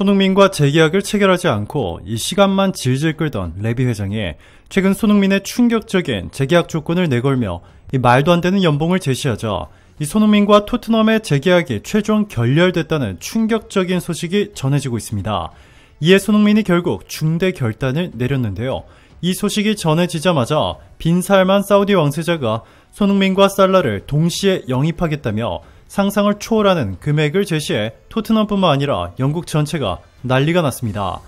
손흥민과 재계약을 체결하지 않고 이 시간만 질질 끌던 레비 회장이 최근 손흥민의 충격적인 재계약 조건을 내걸며 이 말도 안 되는 연봉을 제시하자 이 손흥민과 토트넘의 재계약이 최종 결렬됐다는 충격적인 소식이 전해지고 있습니다. 이에 손흥민이 결국 중대 결단을 내렸는데요. 이 소식이 전해지자마자 빈살만 사우디 왕세자가 손흥민과 살라를 동시에 영입하겠다며 상상을 초월하는 금액을 제시해 토트넘뿐만 아니라 영국 전체가 난리가 났습니다.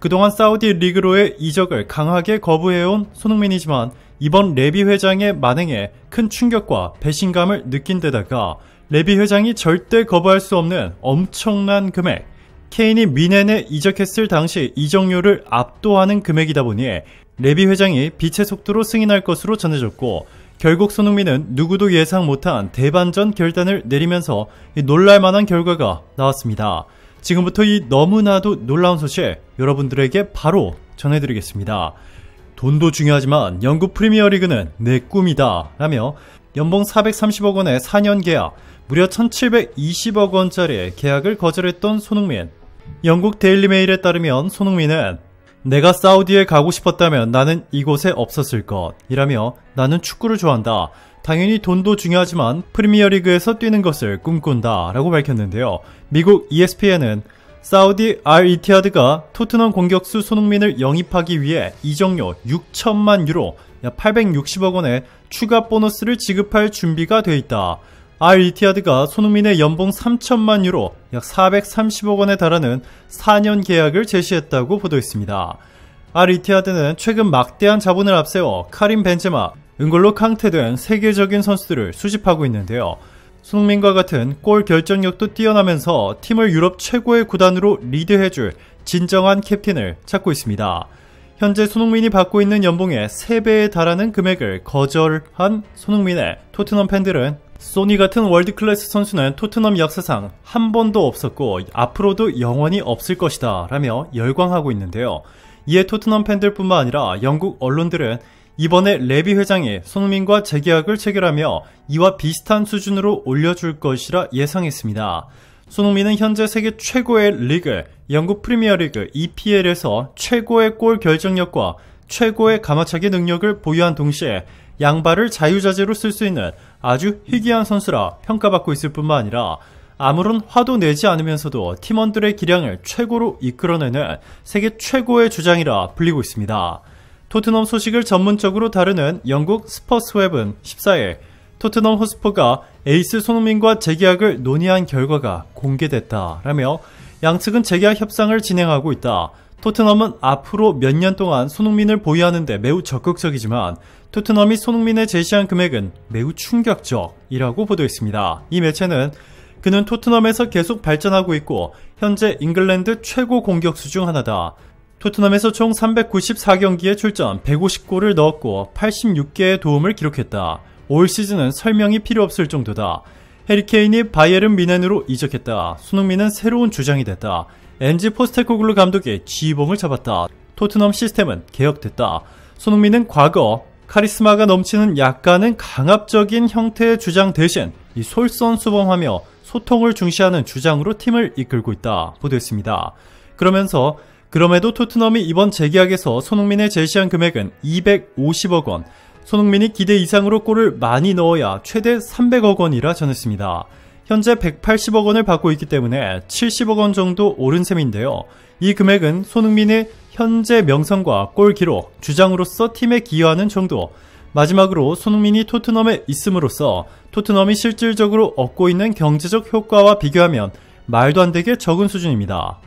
그동안 사우디 리그로의 이적을 강하게 거부해온 손흥민이지만 이번 레비 회장의 만행에 큰 충격과 배신감을 느낀 데다가 레비 회장이 절대 거부할 수 없는 엄청난 금액 케인이 미넨에 이적했을 당시 이적료를 압도하는 금액이다 보니 레비 회장이 빛의 속도로 승인할 것으로 전해졌고 결국 손흥민은 누구도 예상 못한 대반전 결단을 내리면서 놀랄만한 결과가 나왔습니다. 지금부터 이 너무나도 놀라운 소식 여러분들에게 바로 전해드리겠습니다. 돈도 중요하지만 영국 프리미어리그는 내 꿈이다 라며 연봉 430억 원의 4년 계약, 무려 1720억 원짜리의 계약을 거절했던 손흥민. 영국 데일리메일에 따르면 손흥민은 내가 사우디에 가고 싶었다면 나는 이곳에 없었을 것. 이라며 나는 축구를 좋아한다. 당연히 돈도 중요하지만 프리미어리그에서 뛰는 것을 꿈꾼다. 라고 밝혔는데요. 미국 ESPN은 사우디 알이티아드가 토트넘 공격수 손흥민을 영입하기 위해 이적료 6천만 유로, 약 860억 원의 추가 보너스를 지급할 준비가 돼 있다. 아이 이티하드가 손흥민의 연봉 3천만 유로 약 430억 원에 달하는 4년 계약을 제시했다고 보도했습니다. 알 이티하드는 최근 막대한 자본을 앞세워 카림 벤제마, 은골로 캉테 등 세계적인 선수들을 수집하고 있는데요. 손흥민과 같은 골 결정력도 뛰어나면서 팀을 유럽 최고의 구단으로 리드해줄 진정한 캡틴을 찾고 있습니다. 현재 손흥민이 받고 있는 연봉의 3배에 달하는 금액을 거절한 손흥민의 토트넘 팬들은 소니 같은 월드클래스 선수는 토트넘 역사상 한 번도 없었고 앞으로도 영원히 없을 것이다 라며 열광하고 있는데요. 이에 토트넘 팬들뿐만 아니라 영국 언론들은 이번에 레비 회장이 손흥민과 재계약을 체결하며 이와 비슷한 수준으로 올려줄 것이라 예상했습니다. 손흥민은 현재 세계 최고의 리그 영국 프리미어리그 EPL에서 최고의 골 결정력과 최고의 가마차기 능력을 보유한 동시에 양발을 자유자재로 쓸 수 있는 아주 희귀한 선수라 평가받고 있을 뿐만 아니라 아무런 화도 내지 않으면서도 팀원들의 기량을 최고로 이끌어내는 세계 최고의 주장이라 불리고 있습니다. 토트넘 소식을 전문적으로 다루는 영국 스퍼스웹은 14일 토트넘 호스퍼가 에이스 손흥민과 재계약을 논의한 결과가 공개됐다라며 양측은 재계약 협상을 진행하고 있다. 토트넘은 앞으로 몇 년 동안 손흥민을 보유하는데 매우 적극적이지만 토트넘이 손흥민에 제시한 금액은 매우 충격적이라고 보도했습니다. 이 매체는 그는 토트넘에서 계속 발전하고 있고 현재 잉글랜드 최고 공격수 중 하나다. 토트넘에서 총 394경기에 출전 150골을 넣었고 86개의 도움을 기록했다. 올 시즌은 설명이 필요 없을 정도다. 해리케인이 바이에른 미넨으로 이적했다. 손흥민은 새로운 주장이 됐다. 엔지 포스테코글루 감독의 지휘봉을 잡았다. 토트넘 시스템은 개혁됐다. 손흥민은 과거 카리스마가 넘치는 약간은 강압적인 형태의 주장 대신 이 솔선수범하며 소통을 중시하는 주장으로 팀을 이끌고 있다. 보도했습니다. 그러면서 그럼에도 토트넘이 이번 재계약에서 손흥민의 제시한 금액은 250억 원, 손흥민이 기대 이상으로 골을 많이 넣어야 최대 300억 원이라 전했습니다. 현재 180억 원을 받고 있기 때문에 70억 원 정도 오른 셈인데요. 이 금액은 손흥민의 현재 명성과 골 기록, 주장으로서 팀에 기여하는 정도, 마지막으로 손흥민이 토트넘에 있음으로써 토트넘이 실질적으로 얻고 있는 경제적 효과와 비교하면 말도 안 되게 적은 수준입니다.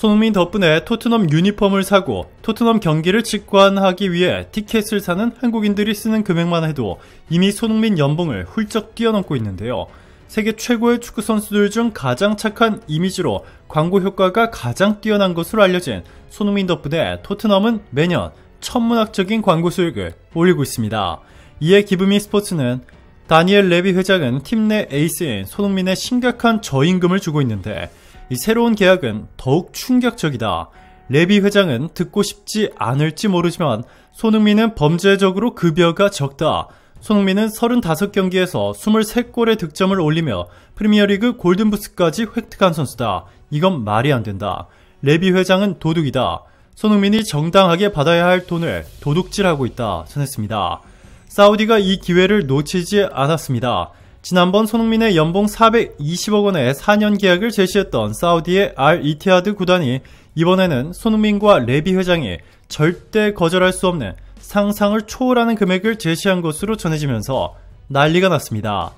손흥민 덕분에 토트넘 유니폼을 사고 토트넘 경기를 직관하기 위해 티켓을 사는 한국인들이 쓰는 금액만 해도 이미 손흥민 연봉을 훌쩍 뛰어넘고 있는데요. 세계 최고의 축구 선수들 중 가장 착한 이미지로 광고 효과가 가장 뛰어난 것으로 알려진 손흥민 덕분에 토트넘은 매년 천문학적인 광고 수익을 올리고 있습니다. 이에 기브미 스포츠는 다니엘 레비 회장은 팀 내 에이스인 손흥민의 심각한 저임금을 주고 있는데 이 새로운 계약은 더욱 충격적이다. 레비 회장은 듣고 싶지 않을지 모르지만 손흥민은 범죄적으로 급여가 적다. 손흥민은 35경기에서 23골의 득점을 올리며 프리미어리그 골든부스까지 획득한 선수다. 이건 말이 안 된다. 레비 회장은 도둑이다. 손흥민이 정당하게 받아야 할 돈을 도둑질하고 있다. 전했습니다. 사우디가 이 기회를 놓치지 않았습니다. 지난번 손흥민의 연봉 420억 원의 4년 계약을 제시했던 사우디의 알 이티하드 구단이 이번에는 손흥민과 레비 회장이 절대 거절할 수 없는 상상을 초월하는 금액을 제시한 것으로 전해지면서 난리가 났습니다.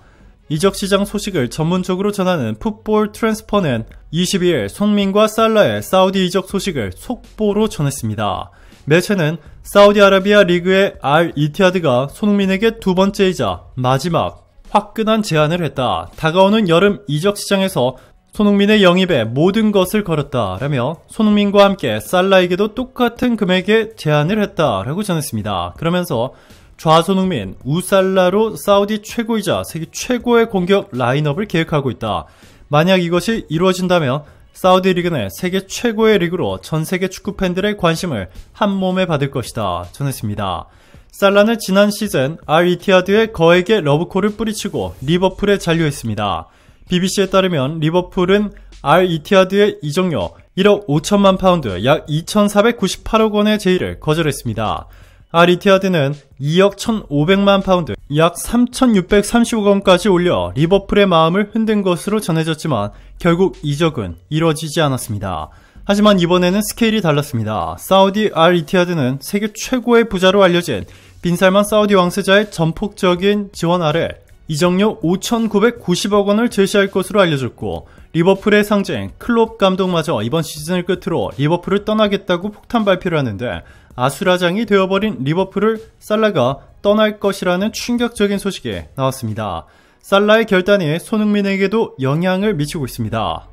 이적 시장 소식을 전문적으로 전하는 풋볼 트랜스퍼는 22일 손민과 살라의 사우디 이적 소식을 속보로 전했습니다. 매체는 사우디아라비아 리그의 알 이티아드가 손흥민에게 두 번째이자 마지막 화끈한 제안을 했다. 다가오는 여름 이적 시장에서 손흥민의 영입에 모든 것을 걸었다라며 손흥민과 함께 살라에게도 똑같은 금액의 제안을 했다라고 전했습니다. 그러면서 좌손흥민, 우살라로 사우디 최고이자 세계 최고의 공격 라인업을 계획하고 있다. 만약 이것이 이루어진다면 사우디 리그는 세계 최고의 리그로 전 세계 축구 팬들의 관심을 한 몸에 받을 것이다 전했습니다. 살라는 지난 시즌 알 이티하드의 거액의 러브콜을 뿌리치고 리버풀에 잔류했습니다. BBC에 따르면 리버풀은 알 이티하드의 이적료 1억 5천만 파운드 약 2,498억 원의 제의를 거절했습니다. 알 이티하드는 2억 1,500만 파운드 약3 6 3 5억 원까지 올려 리버풀의 마음을 흔든 것으로 전해졌지만 결국 이적은 이뤄지지 않았습니다. 하지만 이번에는 스케일이 달랐습니다. 사우디 알이티아드는 세계 최고의 부자로 알려진 빈살만 사우디 왕세자의 전폭적인 지원 아래 이정료 5,990억 원을 제시할 것으로 알려졌고 리버풀의 상징 클롭 감독마저 이번 시즌을 끝으로 리버풀을 떠나겠다고 폭탄 발표를 하는데 아수라장이 되어버린 리버풀을 살라가 떠날 것이라는 충격적인 소식이 나왔습니다. 살라의 결단이 손흥민에게도 영향을 미치고 있습니다.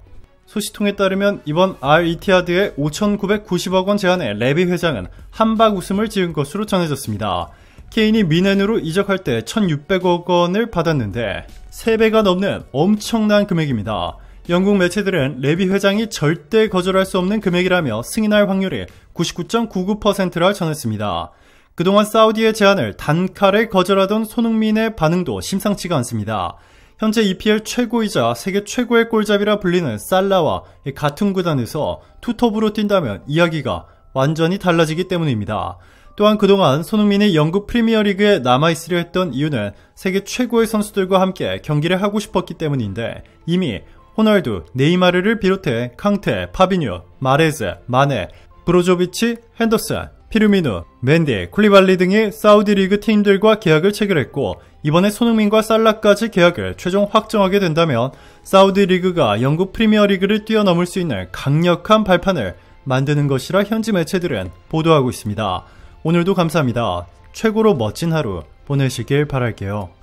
소식통에 따르면 이번 RET하드의 5,990억원 제안에 레비 회장은 한박 웃음을 지은 것으로 전해졌습니다. 케인이 미넨으로 이적할 때 1,600억원을 받았는데 3배가 넘는 엄청난 금액입니다. 영국 매체들은 레비 회장이 절대 거절할 수 없는 금액이라며 승인할 확률이 99.99%라 전했습니다. 그동안 사우디의 제안을 단칼에 거절하던 손흥민의 반응도 심상치가 않습니다. 현재 EPL 최고이자 세계 최고의 골잡이라 불리는 살라와 같은 구단에서 투톱으로 뛴다면 이야기가 완전히 달라지기 때문입니다. 또한 그동안 손흥민이 영국 프리미어리그에 남아있으려 했던 이유는 세계 최고의 선수들과 함께 경기를 하고 싶었기 때문인데 이미 호날두, 네이마르를 비롯해 캉테, 파비뉴, 마레즈, 마네, 브로조비치, 핸더슨, 피르미누, 맨디, 쿨리발리 등이 사우디 리그 팀들과 계약을 체결했고 이번에 손흥민과 살라까지 계약을 최종 확정하게 된다면 사우디 리그가 영국 프리미어리그를 뛰어넘을 수 있는 강력한 발판을 만드는 것이라 현지 매체들은 보도하고 있습니다. 오늘도 감사합니다. 최고로 멋진 하루 보내시길 바랄게요.